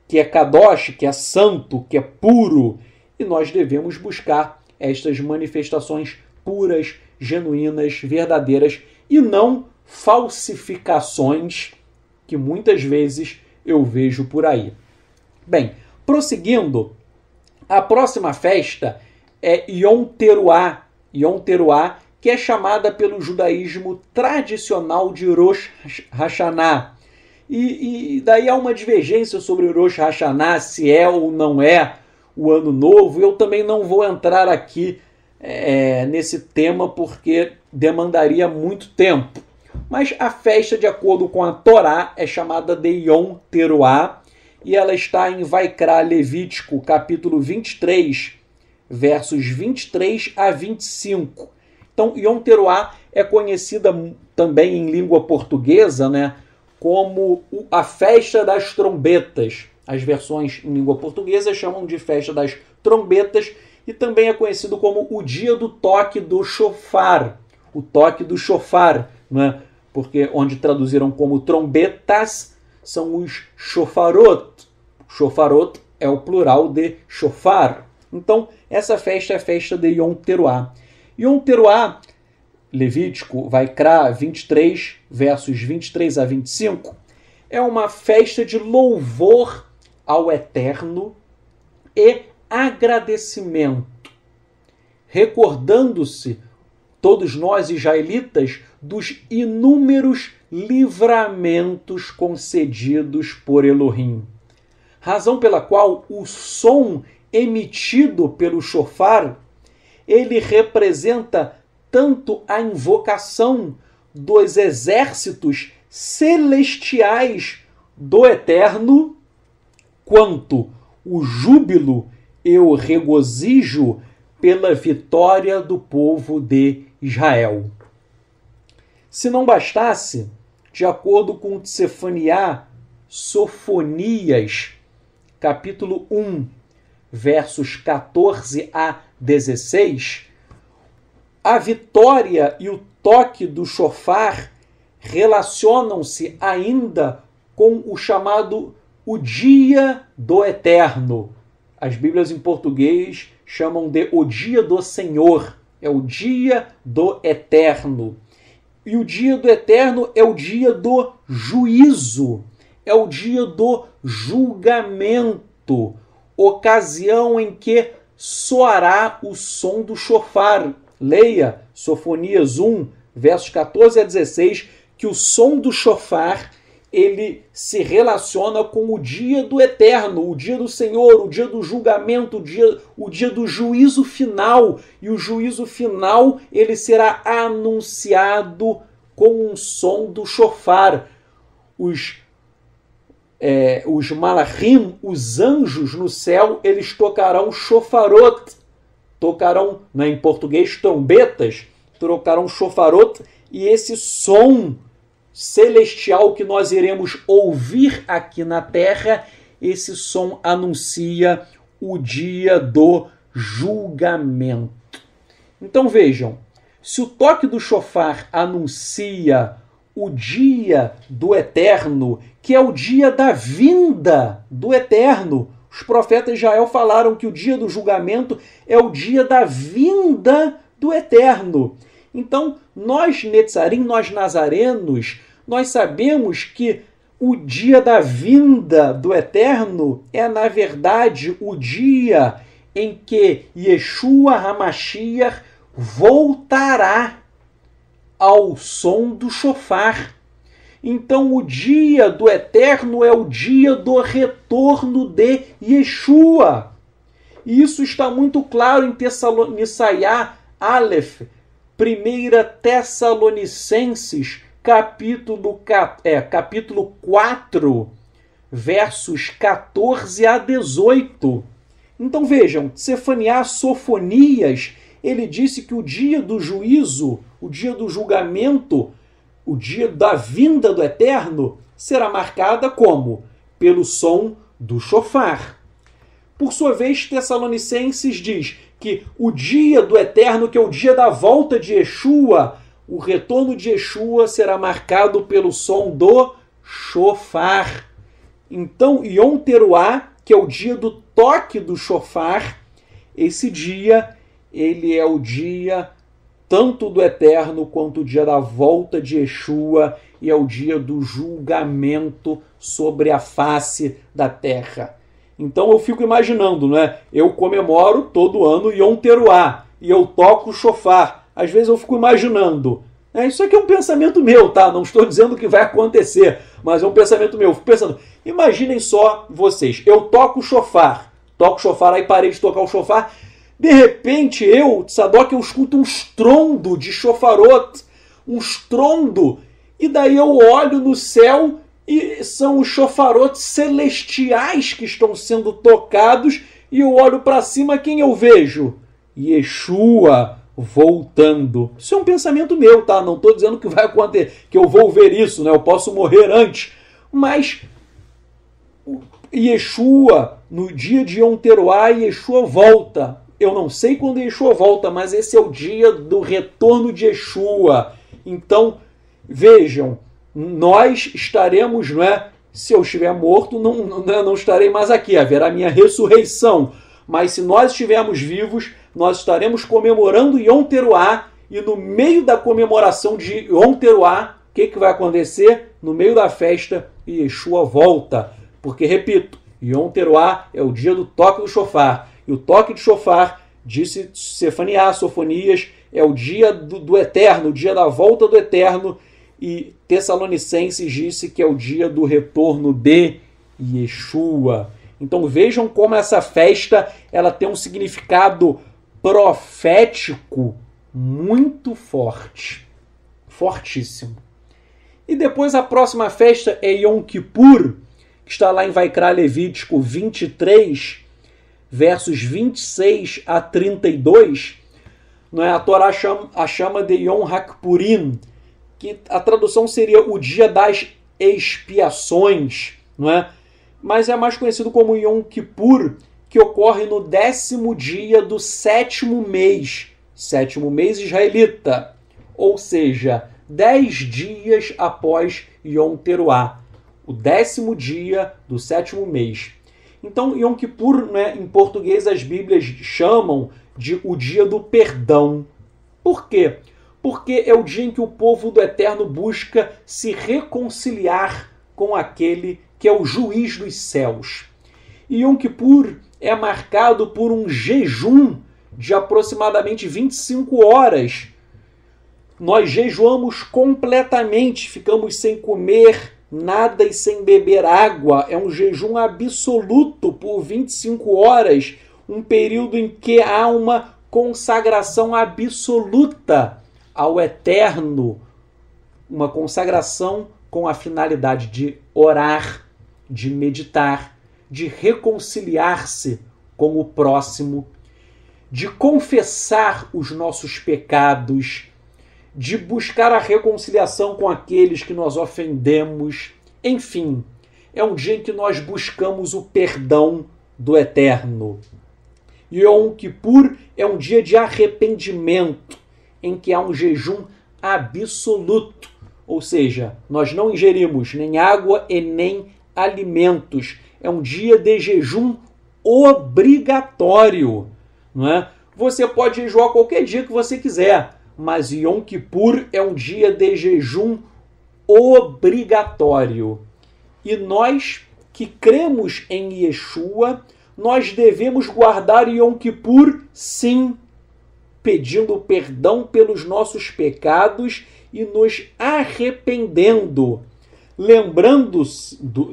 que é kadosh, que é santo, que é puro, e nós devemos buscar estas manifestações puras genuínas, verdadeiras e não falsificações que muitas vezes eu vejo por aí. Bem, prosseguindo, a próxima festa é Yom Teruah, Yom Teruah, que é chamada pelo judaísmo tradicional de Rosh Hashanah. E, e, daí há uma divergência sobre Rosh Hashanah, se é ou não é o ano novo. Eu também não vou entrar aqui é, nesse tema porque demandaria muito tempo. Mas a festa, de acordo com a Torá, é chamada de Yom Teruá e ela está em Vaikra Levítico, capítulo 23, versos 23 a 25. Então, Yom Teruah é conhecida também em língua portuguesa né, como a festa das trombetas. As versões em língua portuguesa chamam de festa das trombetas e também é conhecido como o dia do toque do chofar, o toque do chofar, né? porque onde traduziram como trombetas são os chofarot. Chofarot é o plural de chofar. Então, essa festa é a festa de Yom Teruah. Yom Teruah, Levítico, vai crá 23, versos 23 a 25, é uma festa de louvor ao Eterno e agradecimento, recordando-se, todos nós israelitas, dos inúmeros livramentos concedidos por Elohim. Razão pela qual o som emitido pelo chofar, ele representa tanto a invocação dos exércitos celestiais do Eterno, quanto o júbilo eu regozijo pela vitória do povo de Israel. Se não bastasse, de acordo com Tsefaniá, Sofonias, capítulo 1, versos 14 a 16, a vitória e o toque do chofar relacionam-se ainda com o chamado o dia do eterno, as Bíblias em português chamam de o dia do Senhor, é o dia do eterno. E o dia do eterno é o dia do juízo, é o dia do julgamento, ocasião em que soará o som do chofar. Leia Sofonias 1, versos 14 a 16, que o som do chofar ele se relaciona com o dia do eterno, o dia do Senhor, o dia do julgamento, o dia, o dia do juízo final. E o juízo final ele será anunciado com um som do chofar. Os, é, os malachim, os anjos no céu, eles tocarão chofarot, tocarão, né, em português, trombetas, tocarão chofarot, e esse som celestial que nós iremos ouvir aqui na terra, esse som anuncia o dia do julgamento. Então vejam, se o toque do chofar anuncia o dia do eterno, que é o dia da vinda do eterno, os profetas Israel falaram que o dia do julgamento é o dia da vinda do eterno. Então, nós Netzarim, nós nazarenos, nós sabemos que o dia da vinda do Eterno é, na verdade, o dia em que Yeshua Hamashiach voltará ao som do chofar. Então, o dia do Eterno é o dia do retorno de Yeshua. E isso está muito claro em Tessalonicenses Aleph, 1 Tessalonicenses, capítulo, é, capítulo 4, versos 14 a 18. Então vejam, Cefaniá Sofonias, ele disse que o dia do juízo, o dia do julgamento, o dia da vinda do Eterno, será marcada como? Pelo som do chofar. Por sua vez, Tessalonicenses diz que o dia do eterno, que é o dia da volta de Yeshua, o retorno de Yeshua será marcado pelo som do chofar. Então, Yom Teruah que é o dia do toque do chofar, esse dia, ele é o dia tanto do eterno quanto o dia da volta de Yeshua e é o dia do julgamento sobre a face da terra. Então eu fico imaginando, né? Eu comemoro todo ano Yom Teruah e eu toco o chofar. Às vezes eu fico imaginando. Né? Isso aqui é um pensamento meu, tá? Não estou dizendo que vai acontecer, mas é um pensamento meu. fico pensando, imaginem só vocês, eu toco o chofar, toco o chofar, aí parei de tocar o chofar. De repente eu, Tsadok, eu escuto um estrondo de chofarot, um estrondo, e daí eu olho no céu e são os chofarotes celestiais que estão sendo tocados, e eu olho para cima quem eu vejo? Yeshua voltando. Isso é um pensamento meu, tá? Não estou dizendo que vai acontecer, que eu vou ver isso, né? Eu posso morrer antes, mas Yeshua, no dia de Yom Yeshua volta. Eu não sei quando Yeshua volta, mas esse é o dia do retorno de Yeshua. Então, vejam, nós estaremos, não é? Se eu estiver morto, não, não, né, não estarei mais aqui, haverá minha ressurreição. Mas se nós estivermos vivos, nós estaremos comemorando Yom Teruah, e no meio da comemoração de Yom Teruah, o que, que vai acontecer? No meio da festa, Yeshua volta. Porque, repito, Yom Teruah é o dia do toque do chofar. E o toque de chofar, disse Sefaniah, Sofonias, é o dia do, do eterno, o dia da volta do eterno, e Tessalonicenses disse que é o dia do retorno de Yeshua. Então vejam como essa festa ela tem um significado profético muito forte, fortíssimo. E depois a próxima festa é Yom Kippur, que está lá em Vaikra Levítico 23, versos 26 a 32. Não é? A Torá chama, a chama de Yom Hakpurim, que a tradução seria o dia das expiações, não é? Mas é mais conhecido como Yom Kippur, que ocorre no décimo dia do sétimo mês, sétimo mês israelita, ou seja, dez dias após Yom Teruah, o décimo dia do sétimo mês. Então, Yom Kippur, né, em português, as Bíblias chamam de o dia do perdão. Por quê? porque é o dia em que o povo do Eterno busca se reconciliar com aquele que é o juiz dos céus. E Yom Kippur é marcado por um jejum de aproximadamente 25 horas. Nós jejuamos completamente, ficamos sem comer nada e sem beber água. É um jejum absoluto por 25 horas, um período em que há uma consagração absoluta ao eterno, uma consagração com a finalidade de orar, de meditar, de reconciliar-se com o próximo, de confessar os nossos pecados, de buscar a reconciliação com aqueles que nós ofendemos. Enfim, é um dia em que nós buscamos o perdão do eterno. Yom Kippur é um dia de arrependimento, em que há um jejum absoluto, ou seja, nós não ingerimos nem água e nem alimentos. É um dia de jejum obrigatório, não é? Você pode jejuar qualquer dia que você quiser, mas Yom Kippur é um dia de jejum obrigatório. E nós que cremos em Yeshua, nós devemos guardar Yom Kippur sim, pedindo perdão pelos nossos pecados e nos arrependendo. Lembrando,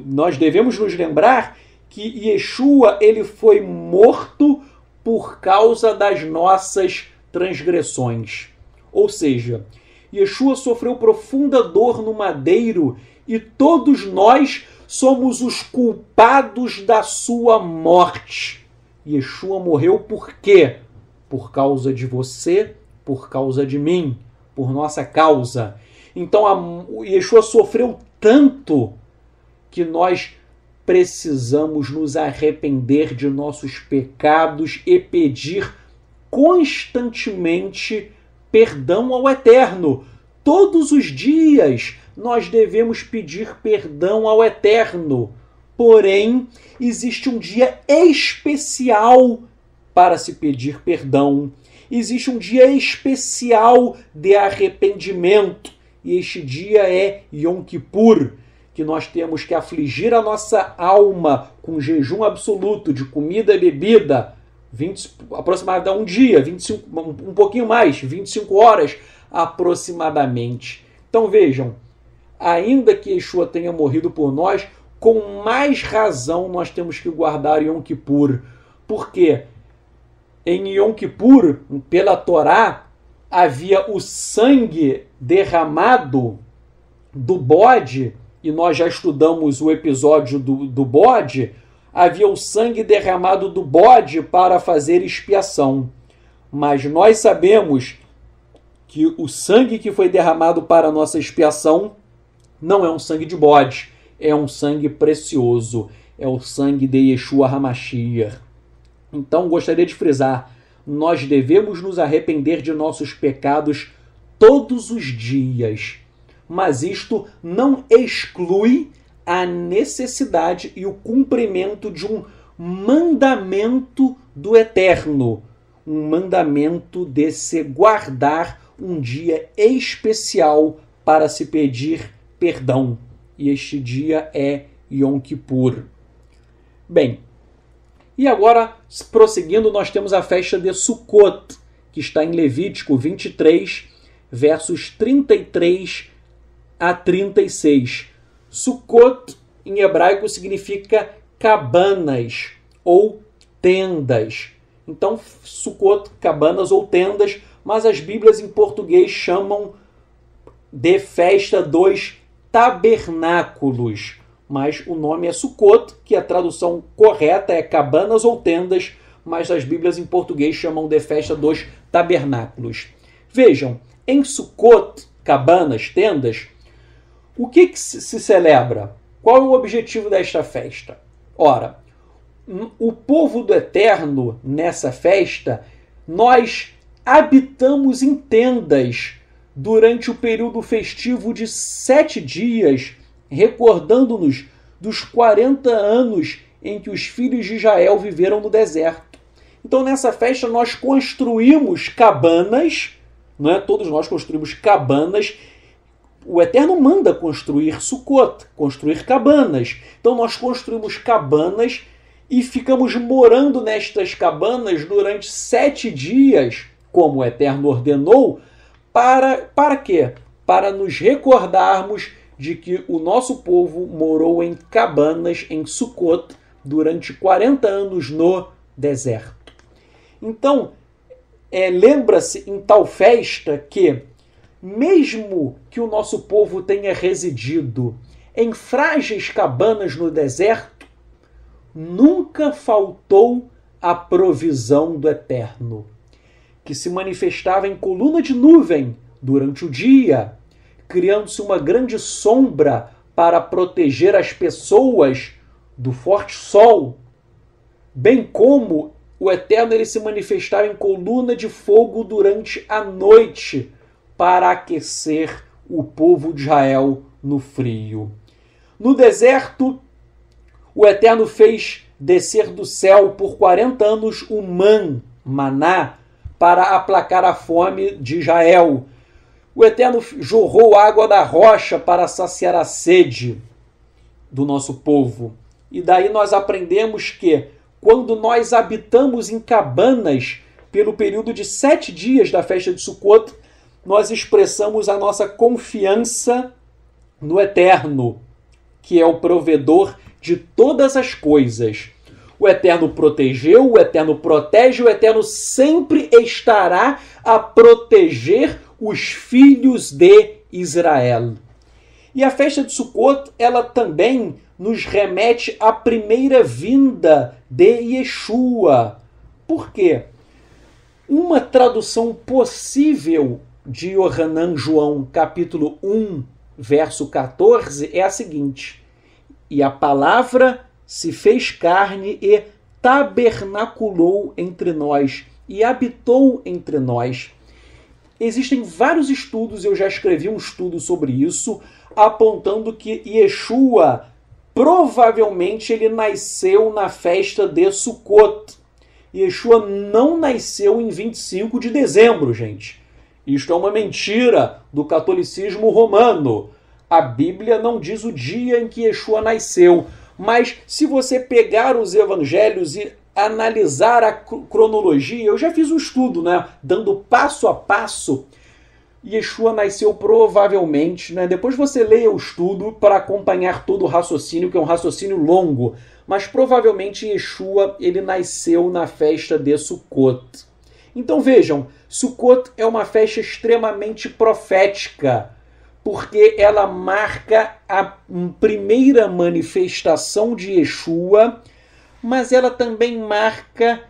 nós devemos nos lembrar que Yeshua ele foi morto por causa das nossas transgressões. Ou seja, Yeshua sofreu profunda dor no madeiro e todos nós somos os culpados da sua morte. Yeshua morreu por quê? por causa de você, por causa de mim, por nossa causa. Então a, Yeshua sofreu tanto que nós precisamos nos arrepender de nossos pecados e pedir constantemente perdão ao Eterno. Todos os dias nós devemos pedir perdão ao Eterno. Porém, existe um dia especial para se pedir perdão. Existe um dia especial de arrependimento, e este dia é Yom Kippur, que nós temos que afligir a nossa alma com jejum absoluto de comida e bebida, 20, aproximadamente um dia, 25, um pouquinho mais, 25 horas aproximadamente. Então vejam, ainda que Yeshua tenha morrido por nós, com mais razão nós temos que guardar Yom Kippur. Por quê? em Yom Kippur, pela Torá, havia o sangue derramado do bode, e nós já estudamos o episódio do, do bode, havia o sangue derramado do bode para fazer expiação. Mas nós sabemos que o sangue que foi derramado para a nossa expiação não é um sangue de bode, é um sangue precioso, é o sangue de Yeshua Hamashiach. Então gostaria de frisar: nós devemos nos arrepender de nossos pecados todos os dias, mas isto não exclui a necessidade e o cumprimento de um mandamento do Eterno, um mandamento de se guardar um dia especial para se pedir perdão. E este dia é Yom Kippur. Bem, e agora, prosseguindo, nós temos a festa de Sukkot, que está em Levítico 23, versos 33 a 36. Sukkot, em hebraico, significa cabanas ou tendas. Então, Sukkot, cabanas ou tendas, mas as Bíblias em português chamam de festa dos tabernáculos mas o nome é Sukkot, que é a tradução correta é cabanas ou tendas, mas as Bíblias em português chamam de festa dos tabernáculos. Vejam, em Sukkot, cabanas, tendas, o que, que se celebra? Qual é o objetivo desta festa? Ora, hum, o povo do Eterno, nessa festa, nós habitamos em tendas durante o período festivo de sete dias recordando-nos dos 40 anos em que os filhos de Israel viveram no deserto. Então, nessa festa, nós construímos cabanas, não é? todos nós construímos cabanas. O Eterno manda construir Sukkot, construir cabanas. Então, nós construímos cabanas e ficamos morando nestas cabanas durante sete dias, como o Eterno ordenou, para, para quê? Para nos recordarmos de que o nosso povo morou em cabanas em Sukkot durante 40 anos no deserto. Então, é, lembra-se em tal festa que, mesmo que o nosso povo tenha residido em frágeis cabanas no deserto, nunca faltou a provisão do Eterno, que se manifestava em coluna de nuvem durante o dia criando-se uma grande sombra para proteger as pessoas do forte sol, bem como o Eterno ele se manifestava em coluna de fogo durante a noite para aquecer o povo de Israel no frio. No deserto, o Eterno fez descer do céu por 40 anos o man, maná, para aplacar a fome de Israel, o Eterno jorrou água da rocha para saciar a sede do nosso povo. E daí nós aprendemos que, quando nós habitamos em cabanas pelo período de sete dias da festa de Sukkot, nós expressamos a nossa confiança no Eterno, que é o provedor de todas as coisas. O Eterno protegeu, o Eterno protege, o Eterno sempre estará a proteger os filhos de Israel. E a festa de Sukkot, ela também nos remete à primeira vinda de Yeshua. Por quê? Uma tradução possível de Yohanan João, capítulo 1, verso 14, é a seguinte: E a palavra se fez carne e tabernaculou entre nós, e habitou entre nós Existem vários estudos, eu já escrevi um estudo sobre isso, apontando que Yeshua provavelmente ele nasceu na festa de Sukkot. Yeshua não nasceu em 25 de dezembro, gente. Isto é uma mentira do catolicismo romano. A Bíblia não diz o dia em que Yeshua nasceu. Mas se você pegar os evangelhos e analisar a cronologia, eu já fiz um estudo, né, dando passo a passo. Yeshua nasceu provavelmente, né? Depois você leia o estudo para acompanhar todo o raciocínio, que é um raciocínio longo, mas provavelmente Yeshua ele nasceu na festa de Sukkot. Então vejam, Sukkot é uma festa extremamente profética, porque ela marca a primeira manifestação de Yeshua mas ela também marca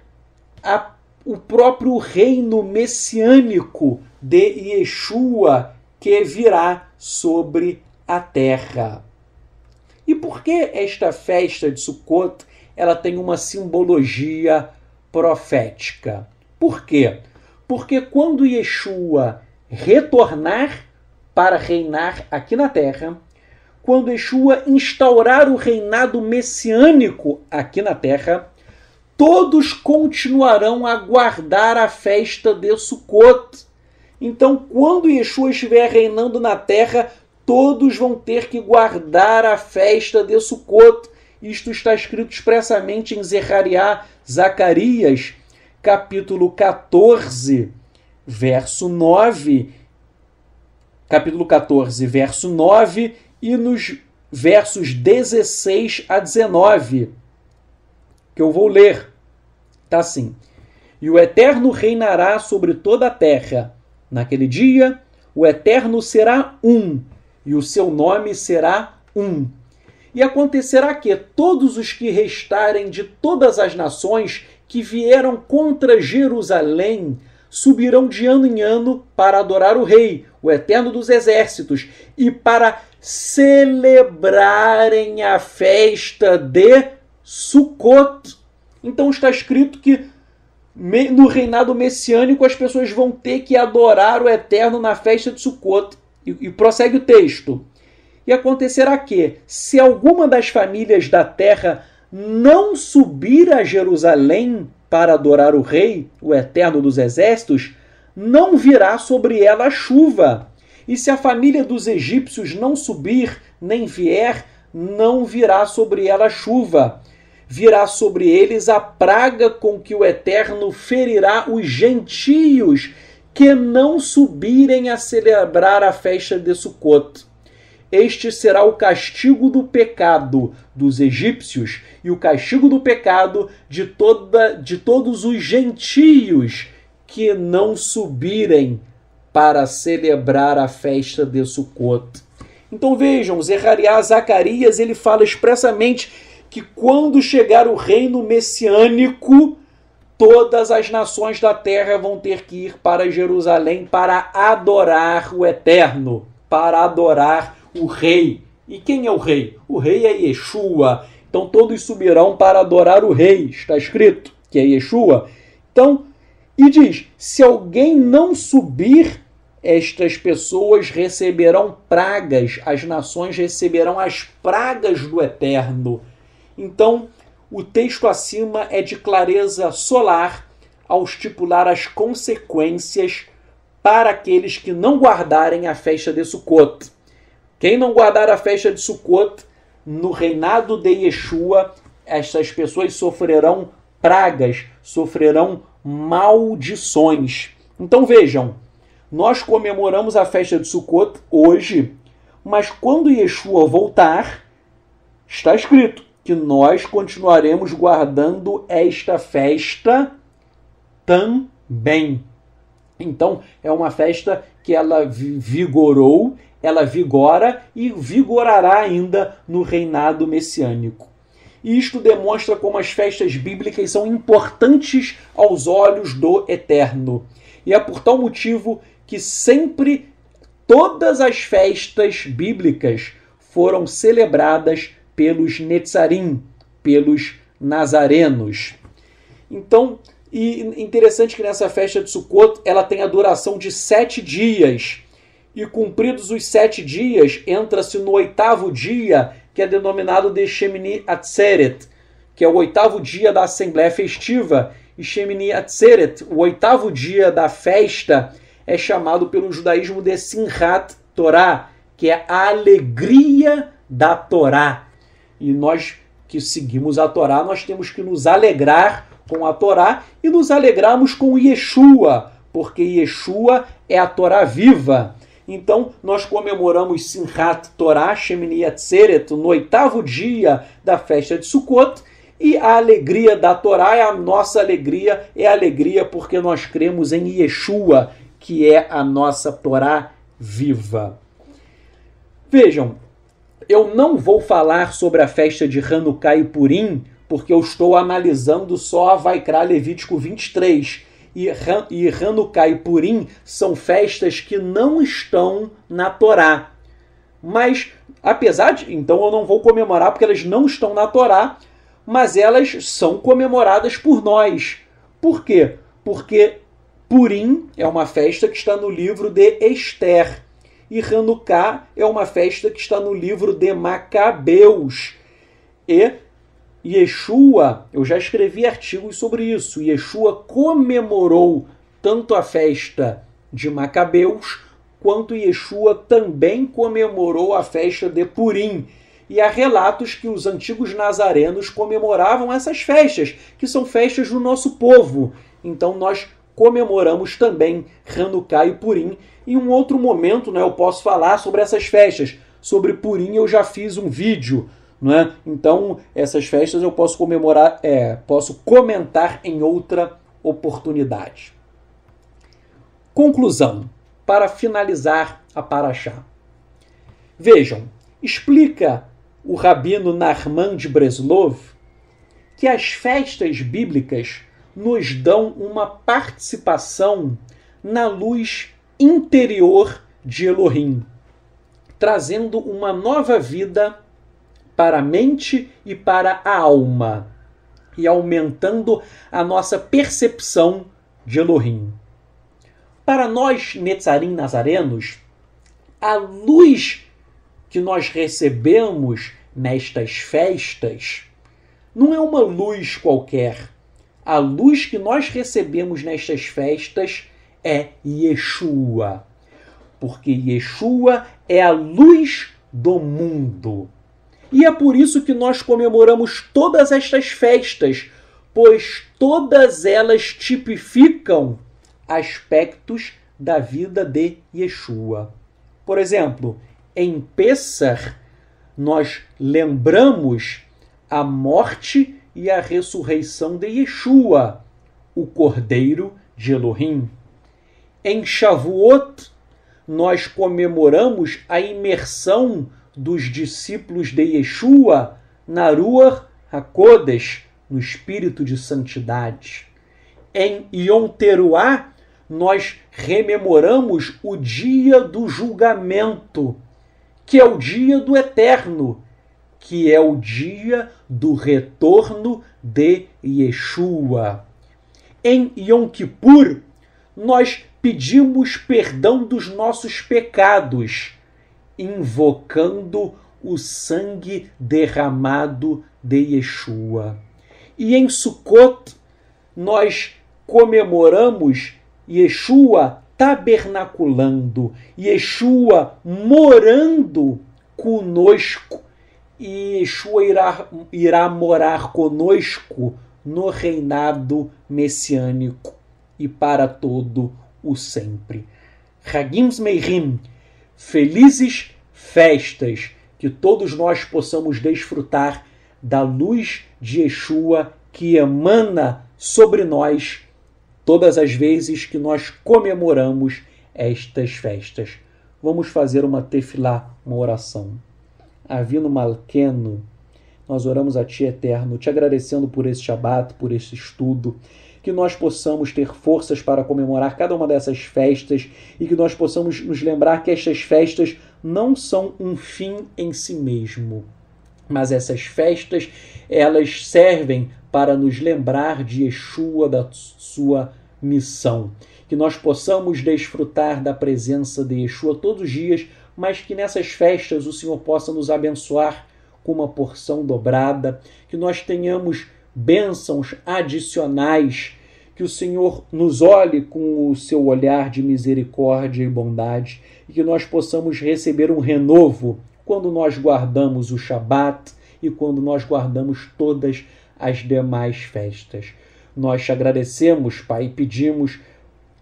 a, o próprio reino messiânico de Yeshua que virá sobre a terra. E por que esta festa de Sukkot ela tem uma simbologia profética? Por quê? Porque quando Yeshua retornar para reinar aqui na terra, quando Yeshua instaurar o reinado messiânico aqui na terra, todos continuarão a guardar a festa de Sukkot. Então, quando Yeshua estiver reinando na terra, todos vão ter que guardar a festa de Sukkot. Isto está escrito expressamente em Zechariah, Zacarias, capítulo 14, verso 9. Capítulo 14, verso 9 e nos versos 16 a 19, que eu vou ler. Tá assim: E o Eterno reinará sobre toda a terra. Naquele dia, o Eterno será um, e o seu nome será um. E acontecerá que todos os que restarem de todas as nações que vieram contra Jerusalém subirão de ano em ano para adorar o Rei, o Eterno dos Exércitos, e para celebrarem a festa de Sukkot. Então está escrito que no reinado messiânico as pessoas vão ter que adorar o Eterno na festa de Sukkot. E, e prossegue o texto. E acontecerá que, se alguma das famílias da terra não subir a Jerusalém para adorar o Rei, o Eterno dos Exércitos, não virá sobre ela chuva, e se a família dos egípcios não subir nem vier, não virá sobre ela chuva. Virá sobre eles a praga com que o Eterno ferirá os gentios que não subirem a celebrar a festa de Sucote. Este será o castigo do pecado dos egípcios e o castigo do pecado de, toda, de todos os gentios que não subirem para celebrar a festa de Sukkot. Então vejam, Zerariá Zacarias ele fala expressamente que quando chegar o reino messiânico, todas as nações da terra vão ter que ir para Jerusalém para adorar o Eterno, para adorar o Rei. E quem é o Rei? O Rei é Yeshua. Então todos subirão para adorar o Rei, está escrito que é Yeshua. Então e diz: se alguém não subir, estas pessoas receberão pragas, as nações receberão as pragas do eterno. Então, o texto acima é de clareza solar ao estipular as consequências para aqueles que não guardarem a festa de Sukkot. Quem não guardar a festa de Sukkot, no reinado de Yeshua, essas pessoas sofrerão pragas, sofrerão maldições. Então vejam, nós comemoramos a festa de Sukkot hoje, mas quando Yeshua voltar, está escrito que nós continuaremos guardando esta festa também. Então, é uma festa que ela vigorou, ela vigora e vigorará ainda no reinado messiânico e isto demonstra como as festas bíblicas são importantes aos olhos do Eterno. E é por tal motivo que sempre todas as festas bíblicas foram celebradas pelos Netzarim, pelos nazarenos. Então, e interessante que nessa festa de Sukkot ela tem a duração de sete dias. E cumpridos os sete dias, entra-se no oitavo dia que é denominado de Shemini Atzeret, que é o oitavo dia da Assembleia Festiva, e Shemini Atzeret, o oitavo dia da festa, é chamado pelo judaísmo de Simchat Torah, que é a alegria da Torá. E nós que seguimos a Torá, nós temos que nos alegrar com a Torá e nos alegramos com Yeshua, porque Yeshua é a Torá viva. Então, nós comemoramos Simchat Torah Shemini Atzeret no oitavo dia da festa de Sukkot, e a alegria da Torá é a nossa alegria, é a alegria porque nós cremos em Yeshua, que é a nossa Torá viva. Vejam, eu não vou falar sobre a festa de Hanukkah e Purim, porque eu estou analisando só a Vaikra Levítico 23 e, Hanukkah e Purim são festas que não estão na Torá. Mas, apesar de. Então eu não vou comemorar porque elas não estão na Torá, mas elas são comemoradas por nós. Por quê? Porque Purim é uma festa que está no livro de Esther. E Hanukkah é uma festa que está no livro de Macabeus. E Yeshua, eu já escrevi artigos sobre isso, Yeshua comemorou tanto a festa de Macabeus, quanto Yeshua também comemorou a festa de Purim. E há relatos que os antigos nazarenos comemoravam essas festas, que são festas do nosso povo. Então nós comemoramos também Hanukkah e Purim. Em um outro momento né, eu posso falar sobre essas festas. Sobre Purim eu já fiz um vídeo não é? Então, essas festas eu posso comemorar, é, posso comentar em outra oportunidade. Conclusão, para finalizar a Paraxá. Vejam, explica o rabino Narman de Breslov que as festas bíblicas nos dão uma participação na luz interior de Elohim, trazendo uma nova vida para a mente e para a alma, e aumentando a nossa percepção de Elohim. Para nós, Netzarim Nazarenos, a luz que nós recebemos nestas festas não é uma luz qualquer. A luz que nós recebemos nestas festas é Yeshua, porque Yeshua é a luz do mundo. E é por isso que nós comemoramos todas estas festas, pois todas elas tipificam aspectos da vida de Yeshua. Por exemplo, em Pessar, nós lembramos a morte e a ressurreição de Yeshua, o Cordeiro de Elohim. Em Shavuot, nós comemoramos a imersão dos discípulos de Yeshua na rua HaKodesh, no espírito de santidade. Em Yom nós rememoramos o dia do julgamento, que é o dia do eterno, que é o dia do retorno de Yeshua. Em Yom Kippur, nós pedimos perdão dos nossos pecados invocando o sangue derramado de Yeshua. E em Sukkot nós comemoramos Yeshua tabernaculando, Yeshua morando conosco e Yeshua irá, irá morar conosco no reinado messiânico e para todo o sempre. Hagim Meirim Felizes festas, que todos nós possamos desfrutar da luz de Yeshua que emana sobre nós todas as vezes que nós comemoramos estas festas. Vamos fazer uma tefilá, uma oração. Avino Malqueno, nós oramos a Ti eterno, te agradecendo por esse Shabat, por esse estudo que nós possamos ter forças para comemorar cada uma dessas festas e que nós possamos nos lembrar que estas festas não são um fim em si mesmo, mas essas festas elas servem para nos lembrar de Yeshua da sua missão, que nós possamos desfrutar da presença de Yeshua todos os dias, mas que nessas festas o Senhor possa nos abençoar com uma porção dobrada, que nós tenhamos bênçãos adicionais, que o Senhor nos olhe com o seu olhar de misericórdia e bondade e que nós possamos receber um renovo quando nós guardamos o Shabat e quando nós guardamos todas as demais festas. Nós te agradecemos, Pai, e pedimos,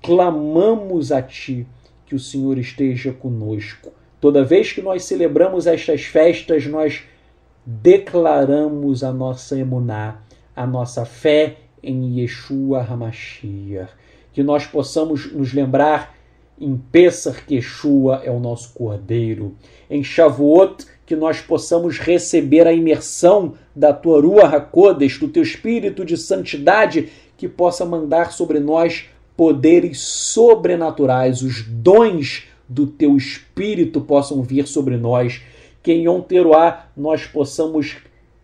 clamamos a Ti que o Senhor esteja conosco. Toda vez que nós celebramos estas festas, nós declaramos a nossa emuná, a nossa fé em Yeshua Hamashiach. Que nós possamos nos lembrar em Pesach que Yeshua é o nosso Cordeiro. Em Shavuot, que nós possamos receber a imersão da tua Rua HaKodesh, do teu Espírito de Santidade, que possa mandar sobre nós poderes sobrenaturais, os dons do teu Espírito possam vir sobre nós. Que em Onteroá nós possamos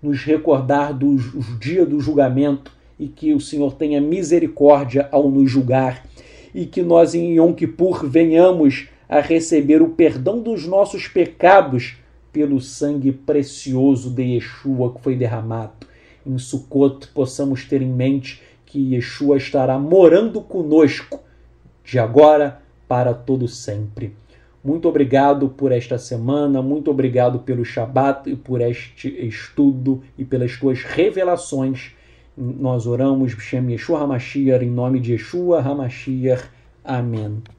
nos recordar do dia do julgamento e que o Senhor tenha misericórdia ao nos julgar e que nós em Yom Kippur venhamos a receber o perdão dos nossos pecados pelo sangue precioso de Yeshua que foi derramado. Em Sukkot possamos ter em mente que Yeshua estará morando conosco de agora para todo sempre. Muito obrigado por esta semana, muito obrigado pelo Shabat e por este estudo e pelas tuas revelações. Nós oramos, B'Shem Yeshua HaMashiach, em nome de Yeshua HaMashiach. Amém.